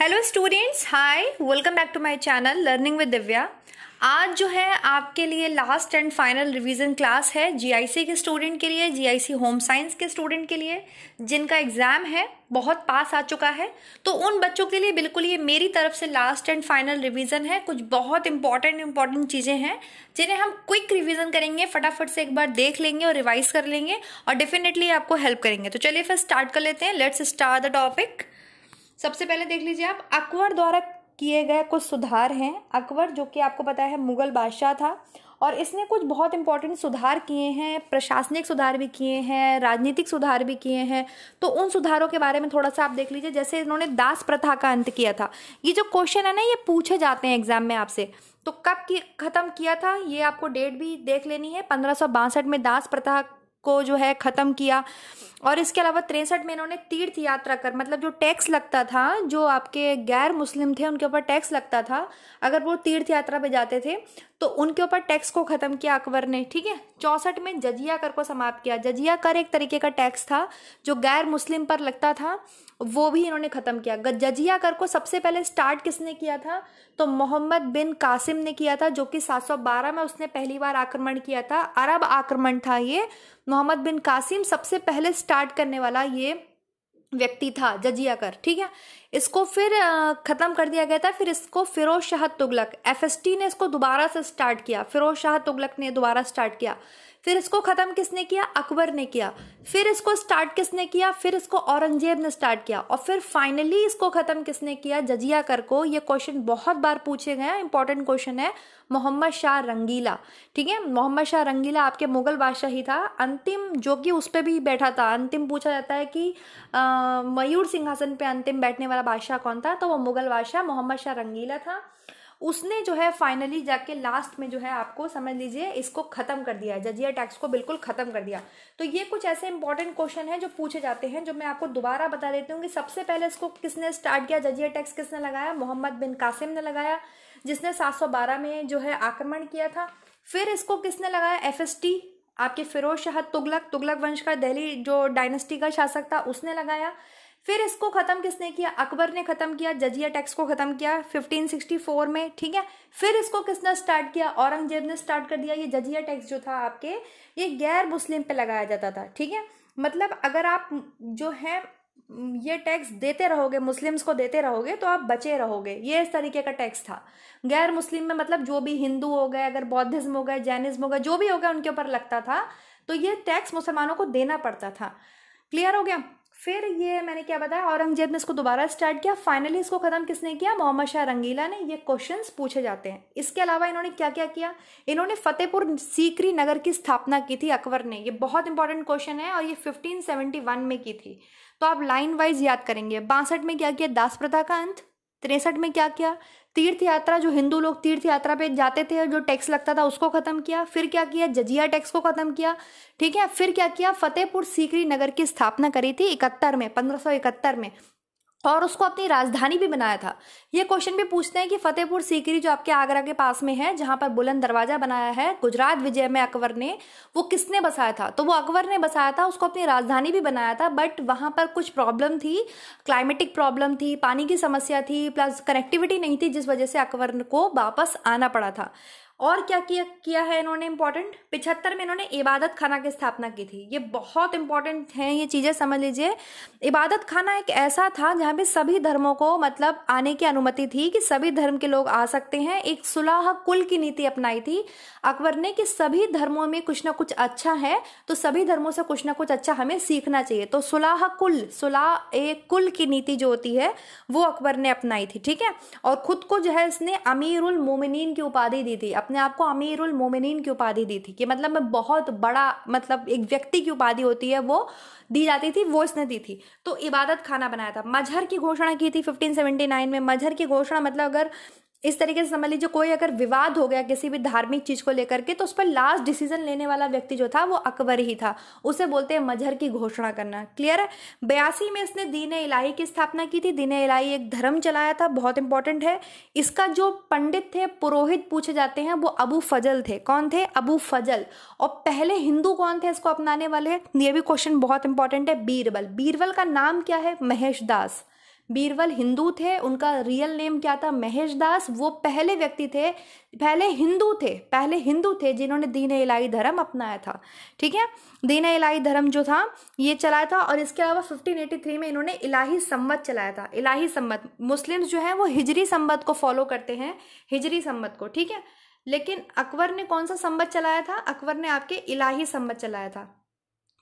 hello students hi welcome back to my channel learning with Divya आज जो है आपके लिए last and final revision class है जीआईसी के स्टूडेंट के लिए जीआईसी होम साइंस के स्टूडेंट के लिए जिनका एग्ज़ाम है बहुत पास आ चुका है तो उन बच्चों के लिए बिल्कुल ये मेरी तरफ से लास्ट एंड फाइनल रिवीजन है कुछ बहुत इंपॉर्टेंट इंपॉर्टेंट चीज़ें हैं जिन्हें हम क्विक रिवीजन करेंगे फटाफट से एक बार देख लेंगे और रिवाइज कर लेंगे और डेफिनेटली आपको हेल्प करेंगे तो चलिए फिर स्टार्ट कर लेते हैं लेट्स स्टार्ट द टॉपिक सबसे पहले देख लीजिए आप अकबर द्वारा किए गए कुछ सुधार हैं अकबर जो कि आपको पता है मुगल बादशाह था और इसने कुछ बहुत इंपॉर्टेंट सुधार किए हैं प्रशासनिक सुधार भी किए हैं राजनीतिक सुधार भी किए हैं तो उन सुधारों के बारे में थोड़ा सा आप देख लीजिए जैसे इन्होंने दास प्रथा का अंत किया था ये जो क्वेश्चन है ना ये पूछे जाते हैं एग्जाम में आपसे तो कब की ख़त्म किया था ये आपको डेट भी देख लेनी है पंद्रह में दास प्रथा को जो है ख़त्म किया और इसके अलावा तिरसठ में इन्होंने तीर्थ यात्रा कर मतलब जो टैक्स लगता था जो आपके गैर मुस्लिम थे उनके ऊपर टैक्स लगता था अगर वो तीर्थ यात्रा पे जाते थे तो उनके ऊपर टैक्स को ख़त्म किया अकबर ने ठीक है चौसठ में जजिया कर को समाप्त किया जजिया कर एक तरीके का टैक्स था जो गैर मुस्लिम पर लगता था वो भी इन्होंने ख़त्म किया जजिया कर को सबसे पहले स्टार्ट किसने किया था तो मोहम्मद बिन कासिम ने किया था जो कि 712 में उसने पहली बार आक्रमण किया था अरब आक्रमण था ये मोहम्मद बिन कासिम सबसे पहले स्टार्ट करने वाला ये व्यक्ति था जजिया कर ठीक है इसको फिर ख़त्म कर दिया गया था फिर इसको फिरोज शाह तुगलक एफएसटी ने इसको दोबारा से स्टार्ट किया फिरोज शाह तुगलक ने दोबारा स्टार्ट किया फिर इसको ख़त्म किसने किया अकबर ने किया फिर इसको स्टार्ट किसने किया फिर इसको औरंगजेब ने स्टार्ट किया और फिर फाइनली इसको ख़त्म किसने किया जजिया कर को ये क्वेश्चन बहुत बार पूछे गए इंपॉर्टेंट क्वेश्चन है मोहम्मद शाह रंगीला ठीक है मोहम्मद शाह रंगीला आपके मुगल बादशाह ही था अंतिम जो कि उस पर भी बैठा था अंतिम पूछा जाता है कि मयूर सिंहासन पे अंतिम बैठने वाला बादशाह कौन था तो वो मुगल बादशाह मोहम्मद शाह रंगीला था उसने जो है फाइनली जाके लास्ट में जो है आपको समझ लीजिए इसको ख़त्म कर दिया जजिया टैक्स को बिल्कुल ख़त्म कर दिया तो ये कुछ ऐसे इंपॉर्टेंट क्वेश्चन है जो पूछे जाते हैं जो मैं आपको दोबारा बता देती हूँ कि सबसे पहले इसको किसने स्टार्ट किया जजिया टैक्स किसने लगाया मोहम्मद बिन कासिम ने लगाया जिसने सात में जो है आक्रमण किया था फिर इसको किसने लगाया एफ आपके फिरोज शाह तुगलक तुगलक वंश का दिल्ली जो डायनेस्टी का शासक था उसने लगाया फिर इसको खत्म किसने किया अकबर ने खत्म किया जजिया टैक्स को खत्म किया 1564 में ठीक है फिर इसको किसने स्टार्ट किया औरंगजेब ने स्टार्ट कर दिया ये जजिया टैक्स जो था आपके ये गैर मुस्लिम पे लगाया जाता था ठीक है मतलब अगर आप जो है ये टैक्स देते रहोगे मुस्लिम्स को देते रहोगे तो आप बचे रहोगे ये इस तरीके का टैक्स था गैर मुस्लिम में मतलब जो भी हिंदू हो गए अगर बौद्धिज्म हो गए जैनिज्म हो गए जो भी हो गया उनके ऊपर लगता था तो ये टैक्स मुसलमानों को देना पड़ता था क्लियर हो गया फिर ये मैंने क्या बताया औरंगजेब ने इसको दोबारा स्टार्ट किया फाइनली इसको ख़त्म किसने किया मोहम्मद शाह रंगीला ने ये क्वेश्चंस पूछे जाते हैं इसके अलावा इन्होंने क्या क्या किया इन्होंने फतेहपुर सीकरी नगर की स्थापना की थी अकबर ने ये बहुत इंपॉर्टेंट क्वेश्चन है और ये 1571 में की थी तो आप लाइन वाइज याद करेंगे बासठ में क्या किया दास प्रथा का अंत तिरसठ में क्या किया तीर्थ यात्रा जो हिंदू लोग तीर्थ यात्रा पे जाते थे जो टैक्स लगता था उसको ख़त्म किया फिर क्या किया जजिया टैक्स को ख़त्म किया ठीक है फिर क्या किया फतेहपुर सीकरी नगर की स्थापना करी थी इकहत्तर में पंद्रह में और उसको अपनी राजधानी भी बनाया था ये क्वेश्चन भी पूछते हैं कि फतेहपुर सीकरी जो आपके आगरा के पास में है जहाँ पर बुलंद दरवाजा बनाया है गुजरात विजय में अकबर ने वो किसने बसाया था तो वो अकबर ने बसाया था उसको अपनी राजधानी भी बनाया था बट वहाँ पर कुछ प्रॉब्लम थी क्लाइमेटिक प्रॉब्लम थी पानी की समस्या थी प्लस कनेक्टिविटी नहीं थी जिस वजह से अकबर को वापस आना पड़ा था और क्या किया किया है इन्होंने इम्पॉर्टेंट पिछहत्तर में इन्होंने इबादत खाना की स्थापना की थी ये बहुत इंपॉर्टेंट हैं ये चीज़ें समझ लीजिए इबादत खाना एक ऐसा था जहाँ पे सभी धर्मों को मतलब आने की अनुमति थी कि सभी धर्म के लोग आ सकते हैं एक सुलह कुल की नीति अपनाई थी अकबर ने कि सभी धर्मों में कुछ ना कुछ अच्छा है तो सभी धर्मों से कुछ ना कुछ अच्छा हमें सीखना चाहिए तो सुलह कुल सुलह ए कुल की नीति जो होती है वो अकबर ने अपनाई थी ठीक है और खुद को जो है इसने अमीरुल मोमिन की उपाधि दी थी अपने आप को उल मोमिन की उपाधि दी थी कि मतलब मैं बहुत बड़ा मतलब एक व्यक्ति की उपाधि होती है वो दी जाती थी वो इसने दी थी तो इबादत खाना बनाया था मजहर की घोषणा की थी 1579 में मजहर की घोषणा मतलब अगर इस तरीके से समझ लीजिए कोई अगर विवाद हो गया किसी भी धार्मिक चीज़ को लेकर के तो उस पर लास्ट डिसीजन लेने वाला व्यक्ति जो था वो अकबर ही था उसे बोलते हैं मजहर की घोषणा करना क्लियर है बयासी में इसने दीन इलाही की स्थापना की थी दीन इलाही एक धर्म चलाया था बहुत इंपॉर्टेंट है इसका जो पंडित थे पुरोहित पूछे जाते हैं वो अबू फजल थे कौन थे अबू फजल और पहले हिंदू कौन थे इसको अपनाने वाले ये भी क्वेश्चन बहुत इंपॉर्टेंट है बीरबल बीरबल का नाम क्या है महेश दास बीरबल हिंदू थे उनका रियल नेम क्या था महेश दास वो पहले व्यक्ति थे पहले हिंदू थे पहले हिंदू थे जिन्होंने दीन इलाही धर्म अपनाया था ठीक है दीन इलाही धर्म जो था ये चलाया था और इसके अलावा 1583 में इन्होंने इलाही संबत चलाया था इलाही संबत मुस्लिम जो है वो हिजरी संबत को फॉलो करते हैं हिजरी संबत को ठीक है लेकिन अकबर ने कौन सा संबत चलाया था अकबर ने आपके इलाही संबत चलाया था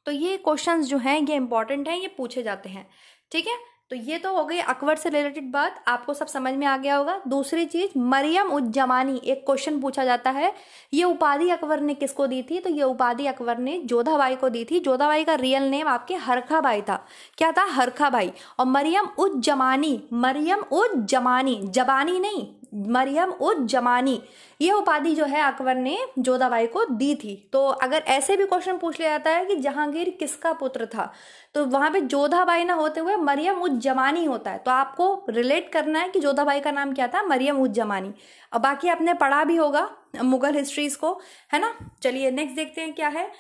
तो ये क्वेश्चंस जो हैं ये इंपॉर्टेंट हैं ये पूछे जाते हैं ठीक है तो ये तो हो गई अकबर से रिलेटेड बात आपको सब समझ में आ गया होगा दूसरी चीज मरियम उज्जमानी एक क्वेश्चन पूछा जाता है ये उपाधि अकबर ने किसको दी थी तो ये उपाधि अकबर ने जोधाबाई को दी थी जोधाबाई का रियल नेम आपके हरखा भाई था क्या था हरखा भाई और मरियम उज्जमानी मरियम उज्जमानी जबानी नहीं मरियम उज जमानी ये उपाधि जो है अकबर ने जोधाबाई को दी थी तो अगर ऐसे भी क्वेश्चन पूछ लिया जाता है कि जहांगीर किसका पुत्र था तो वहां पे जोधाबाई ना होते हुए मरियम उज जमानी होता है तो आपको रिलेट करना है कि जोधाबाई का नाम क्या था मरियम उज जमानी और बाकी आपने पढ़ा भी होगा मुगल हिस्ट्रीज को है ना चलिए नेक्स्ट देखते हैं क्या है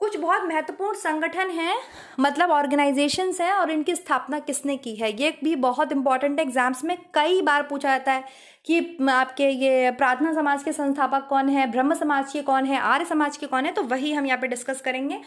कुछ बहुत महत्वपूर्ण संगठन हैं मतलब ऑर्गेनाइजेशंस हैं और इनकी स्थापना किसने की है ये भी बहुत इंपॉर्टेंट है एग्जाम्स में कई बार पूछा जाता है कि आपके ये प्रार्थना समाज के संस्थापक कौन है ब्रह्म समाज के कौन है आर्य समाज के कौन है तो वही हम यहाँ पे डिस्कस करेंगे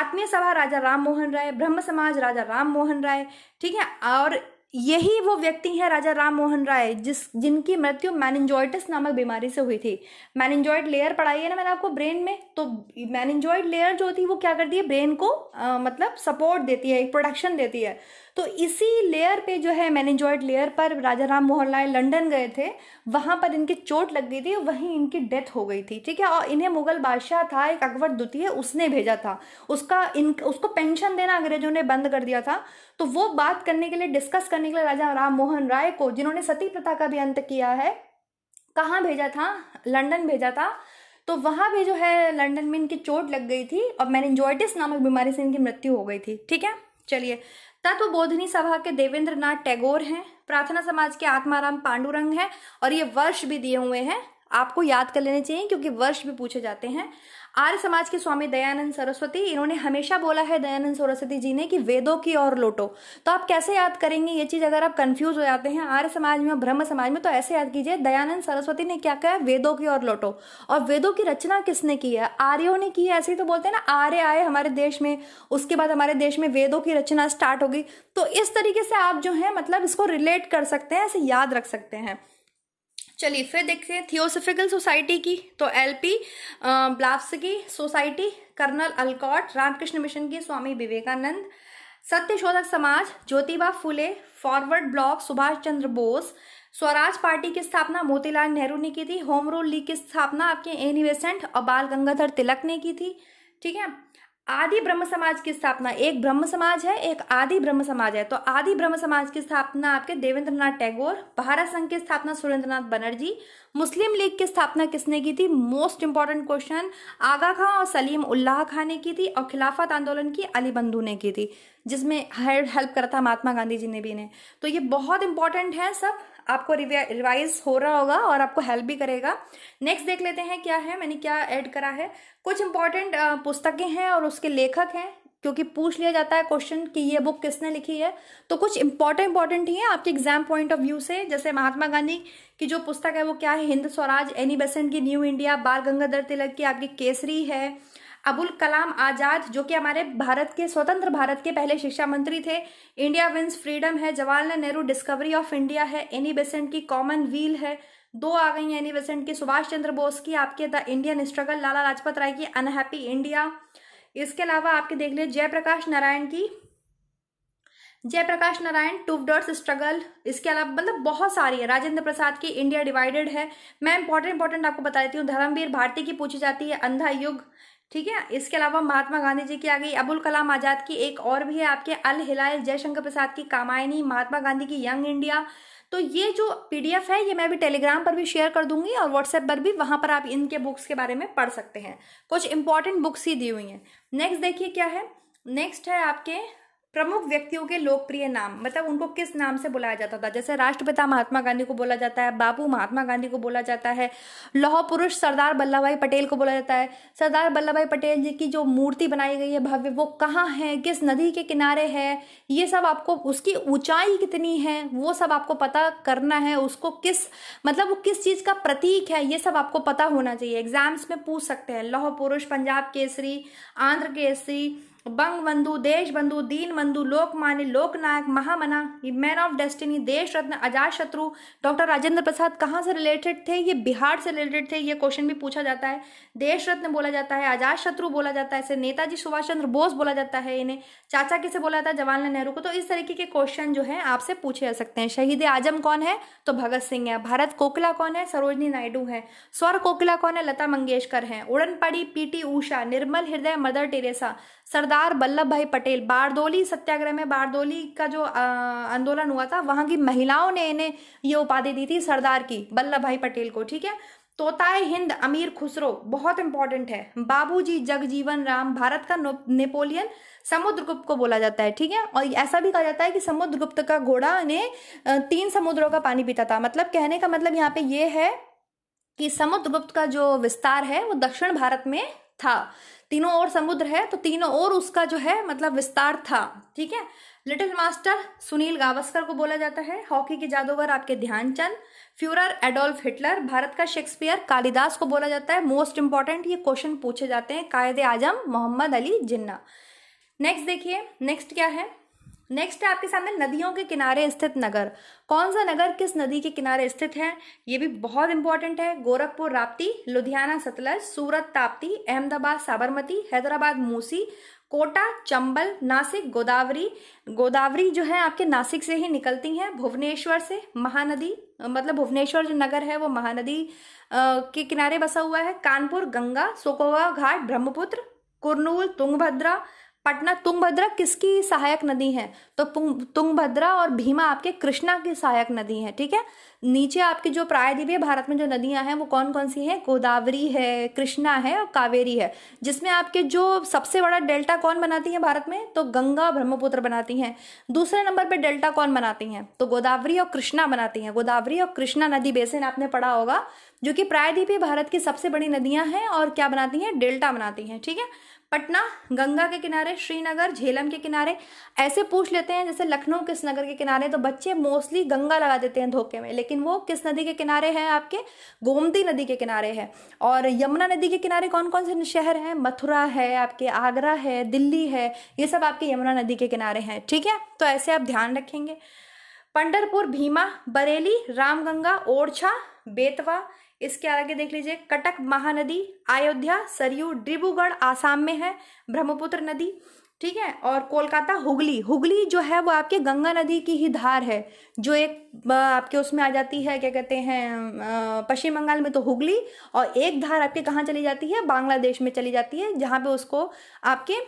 आत्मीय सभा राजा राम मोहन राय ब्रह्म समाज राजा राम मोहन राय ठीक है और यही वो व्यक्ति हैं राजा राम मोहन राय जिस जिनकी मृत्यु मैनजॉइटिस नामक बीमारी से हुई थी मैनजॉइड लेयर पढ़ाई है ना मैंने आपको ब्रेन में तो मैनजॉइड लेयर जो होती है वो क्या करती है ब्रेन को आ, मतलब सपोर्ट देती है एक प्रोटेक्शन देती है तो इसी लेयर पे जो है मैनेजॉइड लेयर पर राजा राम मोहन लाल लंडन गए थे वहाँ पर इनकी चोट लग गई थी वहीं इनकी डेथ हो गई थी ठीक है और इन्हें मुगल बादशाह था एक अकबर द्वितीय उसने भेजा था उसका इन उसको पेंशन देना अंग्रेजों ने बंद कर दिया था तो वो बात करने के लिए डिस्कस करने के लिए राजा राम मोहन राय को जिन्होंने सती प्रथा का भी अंत किया है कहाँ भेजा था लंडन भेजा था तो वहाँ भी जो है लंदन में इनकी चोट लग गई थी और मैनेजॉइटिस नामक बीमारी से इनकी मृत्यु हो गई थी ठीक है चलिए तत्व बोधनी सभा के देवेंद्र नाथ टैगोर हैं प्रार्थना समाज के आत्माराम पांडुरंग हैं और ये वर्ष भी दिए हुए हैं आपको याद कर लेने चाहिए क्योंकि वर्ष भी पूछे जाते हैं आर्य समाज के स्वामी दयानंद सरस्वती इन्होंने हमेशा बोला है दयानंद सरस्वती जी ने कि वेदों की ओर लोटो तो आप कैसे याद करेंगे ये चीज़ अगर आप कंफ्यूज हो जाते हैं आर्य समाज में और ब्रह्म समाज में तो ऐसे याद कीजिए दयानंद सरस्वती ने क्या कहा वेदों की ओर लोटो और वेदों की रचना किसने की है आर्यों ने की है ऐसे ही तो बोलते हैं ना आर्य आए हमारे देश में उसके बाद हमारे देश में वेदों की रचना स्टार्ट होगी तो इस तरीके से आप जो है मतलब इसको रिलेट कर सकते हैं ऐसे याद रख सकते हैं चलिए फिर देखते हैं थियोसफिकल सोसाइटी की तो LP Blavatsky society colonel Olcott Ramakrishna mission की Swami Vivekananda Satya Shodhak Samaj Jyotiba Phule forward bloc Subhash Chandra Bose Swaraj party की स्थापना मोतीलाल नेहरू ने की थी होम रूल लीग की स्थापना आपके एनिवेसेंट और बाल गंगाधर तिलक ने की थी ठीक है आदि ब्रह्म समाज की स्थापना एक ब्रह्म समाज है एक आदि ब्रह्म समाज है तो आदि ब्रह्म समाज की स्थापना आपके देवेंद्र नाथ टैगोर भारत संघ की स्थापना सुरेंद्र नाथ बनर्जी मुस्लिम लीग की स्थापना किसने की थी most important question Aga Khan और सलीम उल्लाह खां ने की थी और खिलाफत आंदोलन की अली बंधु ने की थी जिसमें हेल्प करा था महात्मा गांधी जी ने भी इन्हें तो ये बहुत इंपॉर्टेंट है सब आपको रिवाइज हो रहा होगा और आपको हेल्प भी करेगा नेक्स्ट देख लेते हैं क्या है मैंने क्या ऐड करा है कुछ इंपॉर्टेंट पुस्तकें हैं और उसके लेखक हैं क्योंकि पूछ लिया जाता है क्वेश्चन कि ये बुक किसने लिखी है तो कुछ इंपॉर्टेंट इंपॉर्टेंट ही है आपके एग्जाम पॉइंट ऑफ व्यू से जैसे महात्मा गांधी की जो पुस्तक है वो क्या है Hind Swaraj Annie Besant e की न्यू इंडिया बाल गंगाधर तिलक की आपकी केसरी है अबुल कलाम आज़ाद जो कि हमारे भारत के स्वतंत्र भारत के पहले शिक्षा मंत्री थे इंडिया विंस फ्रीडम है Jawaharlal Nehru discovery of India है एनी बेसेंट की कॉमन व्हील है दो आ गई हैं एनी बेसेंट की सुभाष चंद्र बोस की आपके the Indian struggle Lala Lajpat Rai की अनहैप्पी इंडिया इसके अलावा आपके देख लें जयप्रकाश नारायण की जयप्रकाश नारायण डॉट्स स्ट्रगल इसके अलावा मतलब बहुत सारी है राजेंद्र प्रसाद की इंडिया डिवाइडेड है मैं इंपॉर्टेंट इंपॉर्टेंट आपको बता देती हूँ धर्मवीर भारती की पूछी जाती है अंधा युग ठीक है इसके अलावा महात्मा गांधी जी की आ गई अबुल कलाम आज़ाद की एक और भी है आपके अल हिलाल जयशंकर प्रसाद की कामायनी महात्मा गांधी की यंग इंडिया तो ये जो पीडीएफ है ये मैं भी टेलीग्राम पर भी शेयर कर दूंगी और व्हाट्सएप पर भी वहाँ पर आप इनके बुक्स के बारे में पढ़ सकते हैं कुछ इंपॉर्टेंट बुक्स ही दी हुई हैं नेक्स्ट देखिए क्या है नेक्स्ट है आपके प्रमुख व्यक्तियों के लोकप्रिय नाम मतलब उनको किस नाम से बुलाया जाता था जैसे राष्ट्रपिता महात्मा गांधी को बोला जाता है बापू महात्मा गांधी को बोला जाता है लौह पुरुष सरदार वल्लभ भाई पटेल को बोला जाता है सरदार वल्लभ भाई पटेल जी की जो मूर्ति बनाई गई है भव्य वो कहाँ है किस नदी के किनारे है ये सब आपको उसकी ऊंचाई कितनी है वो सब आपको पता करना है उसको किस मतलब वो किस चीज़ का प्रतीक है ये सब आपको पता होना चाहिए एग्जाम्स में पूछ सकते हैं लौह पुरुष पंजाब केसरी आंध्र केसरी बंग बंधु देश Deshbandhu Deenbandhu Lokmanya Loknayak Mahamana man of destiny Deshratna अजात शत्रु डॉक्टर राजेंद्र प्रसाद कहाँ से रिलेटेड थे ये बिहार से रिलेटेड थे ये क्वेश्चन भी पूछा जाता है देश रत्न बोला जाता है अजात शत्रु बोला जाता है इसे नेताजी सुभाष चंद्र बोस बोला जाता है इन्हें चाचा किसे बोला जाता है जवाहरलाल नेहरू को तो इस तरीके के क्वेश्चन जो है आपसे पूछे जा सकते हैं शहीद आजम कौन है तो भगत सिंह है भारत कोकिला कौन है सरोजनी नायडू है स्वर कोकिला कौन है लता मंगेशकर है उड़न पड़ी पीटी ऊषा निर्मल हृदय मदर टेरेसा सरदार वल्लभ भाई पटेल बारदोली सत्याग्रह में बारदोली का जो आंदोलन हुआ था वहां की महिलाओं ने इन्हें ये उपाधि दी थी सरदार की वल्लभ भाई पटेल को ठीक है तोताए हिंद अमीर खुसरो बहुत इंपॉर्टेंट है बाबूजी जगजीवन राम भारत का नेपोलियन समुद्रगुप्त को बोला जाता है ठीक है और ऐसा भी कहा जाता है कि समुद्रगुप्त का घोड़ा ने तीन समुद्रों का पानी पीता था मतलब कहने का मतलब यहाँ पे ये है कि समुद्रगुप्त का जो विस्तार है वो दक्षिण भारत में था तीनों ओर समुद्र है तो तीनों ओर उसका जो है मतलब विस्तार था ठीक है लिटिल मास्टर सुनील गावस्कर को बोला जाता है हॉकी के जादूगर आपके Dhyanchand Fuhrer Adolf Hitler Bharat का शेक्सपियर कालिदास को बोला जाता है मोस्ट इंपॉर्टेंट ये क्वेश्चन पूछे जाते हैं कायदे आजम मोहम्मद अली जिन्ना नेक्स्ट देखिए नेक्स्ट क्या है नेक्स्ट है आपके सामने नदियों के किनारे स्थित नगर कौन सा नगर किस नदी के किनारे स्थित है ये भी बहुत इंपॉर्टेंट है गोरखपुर राप्ती लुधियाना सतलज सूरत ताप्ती अहमदाबाद साबरमती हैदराबाद मूसी कोटा चंबल नासिक गोदावरी गोदावरी जो है आपके नासिक से ही निकलती हैं भुवनेश्वर से महानदी मतलब भुवनेश्वर जो नगर है वो महानदी के किनारे बसा हुआ है कानपुर गंगा सोकोवा घाट ब्रह्मपुत्र कुरनूल तुंगभद्रा पटना तुंगभद्रा किसकी सहायक नदी है तो तुंगभद्रा और भीमा आपके कृष्णा की सहायक नदी है ठीक है नीचे आपके जो प्रायद्वीप है भारत में जो नदियां हैं वो कौन कौन सी हैं गोदावरी है कृष्णा है और कावेरी है जिसमें आपके जो सबसे बड़ा डेल्टा कौन बनाती है भारत में तो गंगा ब्रह्मपुत्र बनाती हैं दूसरे नंबर पर डेल्टा कौन बनाती हैं तो गोदावरी और कृष्णा बनाती हैं गोदावरी और कृष्णा नदी बेसिन आपने पढ़ा होगा जो कि प्रायद्वीपीय भारत की सबसे बड़ी नदियां हैं और क्या बनाती हैं डेल्टा बनाती हैं ठीक है पटना गंगा के किनारे श्रीनगर झेलम के किनारे ऐसे पूछ लेते हैं जैसे लखनऊ किस नगर के किनारे तो बच्चे मोस्टली गंगा लगा देते हैं धोखे में लेकिन वो किस नदी के किनारे हैं आपके गोमती नदी के किनारे है और यमुना नदी के किनारे कौन कौन से शहर हैं मथुरा है आपके आगरा है दिल्ली है ये सब आपके यमुना नदी के किनारे हैं ठीक है तो ऐसे आप ध्यान रखेंगे पंडरपुर भीमा बरेली रामगंगा ओरछा बेतवा इसके आगे देख लीजिए कटक महानदी अयोध्या सरयू डिब्रूगढ़ आसाम में है ब्रह्मपुत्र नदी ठीक है और कोलकाता हुगली हुगली जो है वो आपके गंगा नदी की ही धार है जो एक आपके उसमें आ जाती है क्या कहते हैं पश्चिम बंगाल में तो हुगली और एक धार आपके कहाँ चली जाती है बांग्लादेश में चली जाती है जहाँ पे उसको आपके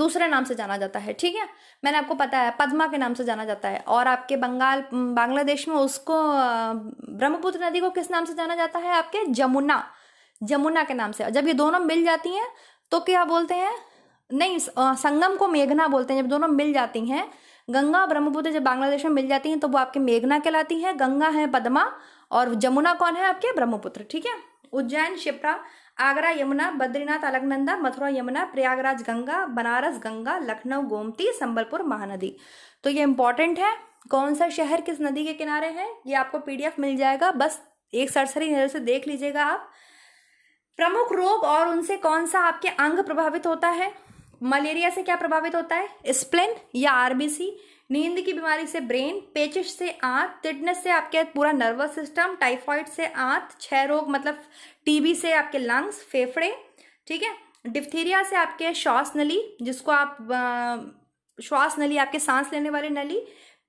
दूसरे नाम से जाना जाता है ठीक है मैंने आपको पता है पद्मा के नाम से जाना जाता है और आपके बंगाल बांग्लादेश में उसको ब्रह्मपुत्र नदी को किस नाम से जाना जाता है आपके जमुना जमुना के नाम से जब ये दोनों मिल जाती हैं तो क्या बोलते हैं नहीं संगम को मेघना बोलते हैं जब दोनों मिल जाती हैं गंगा और ब्रह्मपुत्र जब बांग्लादेश में मिल जाती हैं तो वो आपके मेघना कहलाती हैं गंगा है पद्मा और जमुना कौन है आपके ब्रह्मपुत्र ठीक है उज्जैन शिप्रा आगरा यमुना बद्रीनाथ अलगनंदा मथुरा यमुना प्रयागराज गंगा बनारस गंगा लखनऊ गोमती संबलपुर महानदी तो ये इंपॉर्टेंट है कौन सा शहर किस नदी के किनारे है ये आपको पीडीएफ मिल जाएगा बस एक सरसरी नजर से देख लीजिएगा आप प्रमुख रोग और उनसे कौन सा आपके अंग प्रभावित होता है मलेरिया से क्या प्रभावित होता है स्प्लेन या आरबीसी नींद की बीमारी से ब्रेन पेचिश से आंत टिटनेस से आपके पूरा नर्वस सिस्टम टाइफाइड से आंत छह रोग मतलब टीबी से आपके लंग्स फेफड़े ठीक है डिफ्थीरिया से आपके श्वास नली जिसको आप श्वास नली आपके सांस लेने वाली नली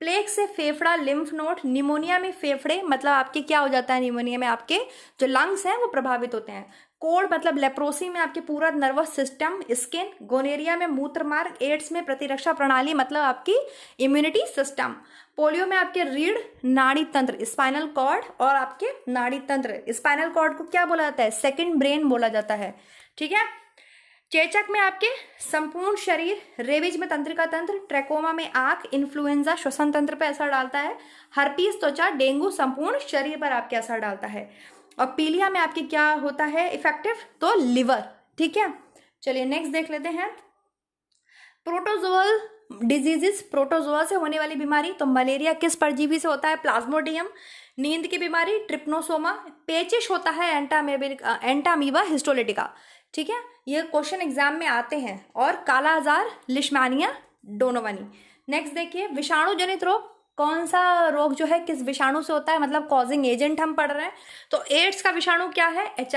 प्लेग से फेफड़ा लिम्फ नोट निमोनिया में फेफड़े मतलब आपके क्या हो जाता है निमोनिया में आपके जो लंग्स हैं वो प्रभावित होते हैं कोड मतलब लेप्रोसी में आपके पूरा नर्वस सिस्टम स्किन गोनेरिया में मूत्र मार्ग एड्स में प्रतिरक्षा प्रणाली मतलब आपकी इम्यूनिटी सिस्टम पोलियो में आपके रीढ़ नाड़ी तंत्र स्पाइनल कॉर्ड और आपके नाड़ी तंत्र स्पाइनल कॉर्ड को क्या बोला जाता है सेकेंड ब्रेन बोला जाता है ठीक है चेचक में आपके संपूर्ण शरीर रेबीज में तंत्रिका तंत्र ट्रेकोमा में आंख इन्फ्लुएंजा श्वसन तंत्र पर असर डालता है हर्पीस त्वचा डेंगू संपूर्ण शरीर पर आपके असर डालता है और पीलिया में आपके क्या होता है इफेक्टिव तो लिवर ठीक है चलिए नेक्स्ट देख लेते हैं प्रोटोजोअल डिजीजेस प्रोटोजोआ से होने वाली बीमारी तो मलेरिया किस परजीवी से होता है प्लाज्मोडियम नींद की बीमारी ट्रिप्नोसोमा पेचिश होता है एंटामेबिक एंटामीबा हिस्टोलिटिका ठीक है ये क्वेश्चन एग्जाम में आते हैं और कालाजार लिशमानिया डोनोवानी नेक्स्ट देखिए विषाणु जनित रोग कौन सा रोग जो है किस विषाणु से होता है मतलब कॉजिंग एजेंट हम पढ़ रहे हैं तो एड्स का विषाणु क्या है एच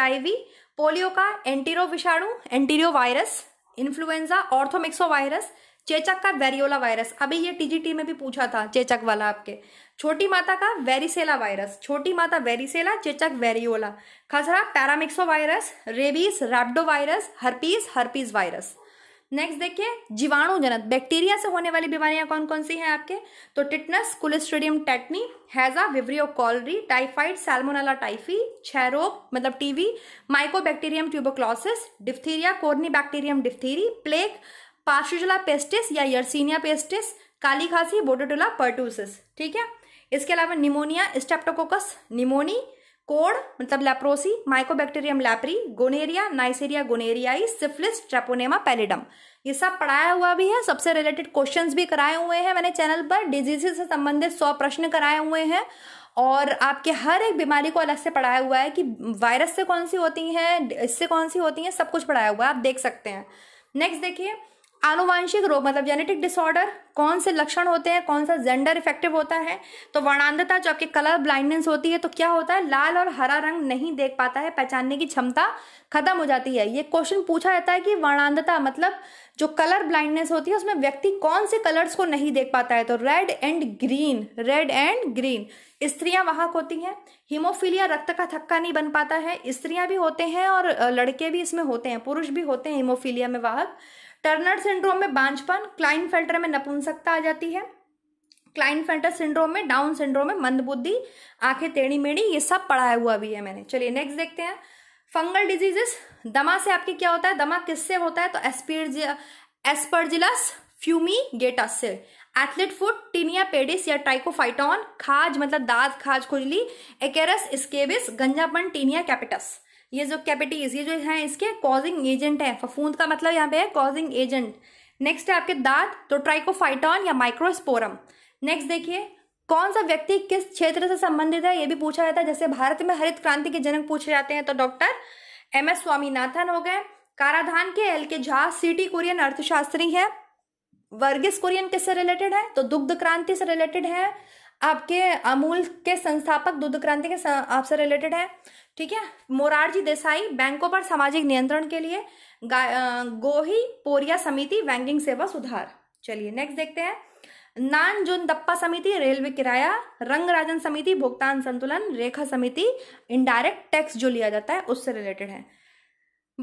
पोलियो का एंटीरो विषाणु enterovirus influenza orthomyxovirus चेचक का वेरियोला वायरस अभी ये टीजीटी में भी पूछा था चेचक वाला आपके छोटी माता का वेरिसेला वायरस छोटी माता वेरिसेला चेचक वेरियोला खसरा paramyxovirus rabies rhabdovirus herpes herpesvirus next देखिए जीवाणु जीवाणुजनक बैक्टीरिया से होने वाली बीमारियां कौन कौन सी हैं आपके तो टिटनस कोलेस्ट्रेडियम टेटनी हैजा Vibrio cholerae typhoid Salmonella typhi क्षयरोग मतलब TB Mycobacterium tuberculosis diphtheria Corynebacterium diphtheriae plague Pasteurella pestis या यर्सिनिया पेस्टिस काली खांसी बोटोटोला पर्टूसिस ठीक है इसके अलावा निमोनिया स्टेप्टोकोकस निमोनी कोड मतलब leprosy Mycobacterium leprae gonorrhoea Neisseria gonorrhoeae syphilis Treponema pallidum ये सब पढ़ाया हुआ भी है सबसे रिलेटेड क्वेश्चंस भी कराए हुए हैं मैंने चैनल पर डिजीजे से संबंधित सौ प्रश्न कराए हुए हैं और आपके हर एक बीमारी को अलग से पढ़ाया हुआ है कि वायरस से कौन सी होती हैं इससे कौन सी होती हैं सब कुछ पढ़ाया हुआ है आप देख सकते हैं नेक्स्ट देखिए आनुवांशिक रोग मतलब जेनेटिक डिसऑर्डर कौन से लक्षण होते हैं कौन सा जेंडर इफेक्टिव होता है तो वर्णांधता जो आपके कलर ब्लाइंडनेस होती है तो क्या होता है लाल और हरा रंग नहीं देख पाता है पहचानने की क्षमता खत्म हो जाती है ये क्वेश्चन पूछा जाता है कि वर्णांधता मतलब जो कलर ब्लाइंडनेस होती है उसमें व्यक्ति कौन से कलर्स को नहीं देख पाता है तो red and green red and green स्त्रियां वाहक होती हैं हीमोफीलिया रक्त का थक्का नहीं बन पाता है स्त्रियां भी होते हैं और लड़के भी इसमें होते हैं पुरुष भी होते हैं हीमोफीलिया में वाहक टर्नर सिंड्रोम में बांझपन क्लाइन फिल्टर में नपुंसकता आ जाती है क्लाइन फिल्टर सिंड्रोम में डाउन सिंड्रोम में मंदबुद्धि आंखें टेढ़ी मेढ़ी ये सब पढ़ाया हुआ भी है मैंने चलिए नेक्स्ट देखते हैं फंगल डिजीजेस दमा से आपके क्या होता है दमा किससे होता है तो एस्पिर एस्पर्जिलस फ्यूमी गेटस से एथलेट फूड टीनिया पेडिस या ट्राइकोफाइटॉन खाज मतलब दाद खाज खुजली एकेरस स्केबिस गंजापन टीनिया कैपिटस ये जो कैपिटीज ये जो है इसके कॉजिंग एजेंट है फफूंद का मतलब यहाँ पे है कॉजिंग एजेंट नेक्स्ट है आपके दांत तो ट्राइकोफाइटॉन या माइक्रोस्पोरम नेक्स्ट देखिए कौन सा व्यक्ति किस क्षेत्र से संबंधित है ये भी पूछा जाता है जैसे भारत में हरित क्रांति के जनक पूछे जाते हैं तो डॉक्टर एम एस स्वामीनाथन हो गए काराधान के एल के झा सिटी कोरियन अर्थशास्त्री है वर्गिस कोरियन किससे रिलेटेड है तो दुग्ध क्रांति से रिलेटेड है आपके अमूल के संस्थापक दुग्ध क्रांति के आपसे रिलेटेड है ठीक है मोरारजी देसाई बैंकों पर सामाजिक नियंत्रण के लिए गोही पोरिया समिति बैंकिंग सेवा सुधार चलिए नेक्स्ट देखते हैं नान जोन दप्पा समिति रेलवे किराया रंगराजन समिति भुगतान संतुलन रेखा समिति इनडायरेक्ट टैक्स जो लिया जाता है उससे रिलेटेड है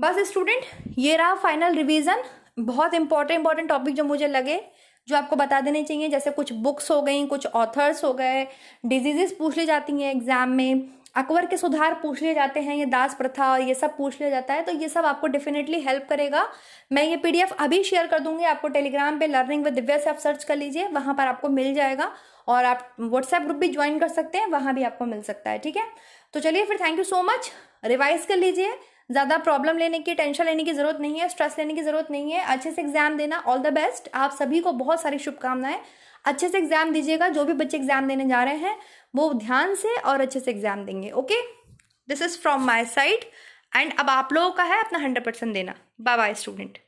बस स्टूडेंट ये रहा फाइनल रिवीजन बहुत इंपॉर्टेंट इंपॉर्टेंट टॉपिक जो मुझे लगे जो आपको बता देने चाहिए जैसे कुछ बुक्स हो गई कुछ ऑथर्स हो गए डिजीजेस पूछ ली जाती हैं एग्जाम में अकबर के सुधार पूछ लिए जाते हैं ये दास प्रथा और ये सब पूछ लिया जाता है तो ये सब आपको डेफिनेटली हेल्प करेगा मैं ये पीडीएफ अभी शेयर कर दूंगी आपको टेलीग्राम पे लर्निंग विद दिव्या से आप सर्च कर लीजिए वहाँ पर आपको मिल जाएगा और आप व्हाट्सएप ग्रुप भी ज्वाइन कर सकते हैं वहाँ भी आपको मिल सकता है ठीक है तो चलिए फिर thank you so much revise कर लीजिए ज़्यादा प्रॉब्लम लेने की टेंशन लेने की ज़रूरत नहीं है स्ट्रेस लेने की ज़रूरत नहीं है अच्छे से एग्ज़ाम देना ऑल द बेस्ट आप सभी को बहुत सारी शुभकामनाएं अच्छे से एग्ज़ाम दीजिएगा जो भी बच्चे एग्ज़ाम देने जा रहे हैं वो ध्यान से और अच्छे से एग्ज़ाम देंगे okay this is from my side and अब आप लोगों का है अपना हंड्रेड परसेंट देना बाय बाय स्टूडेंट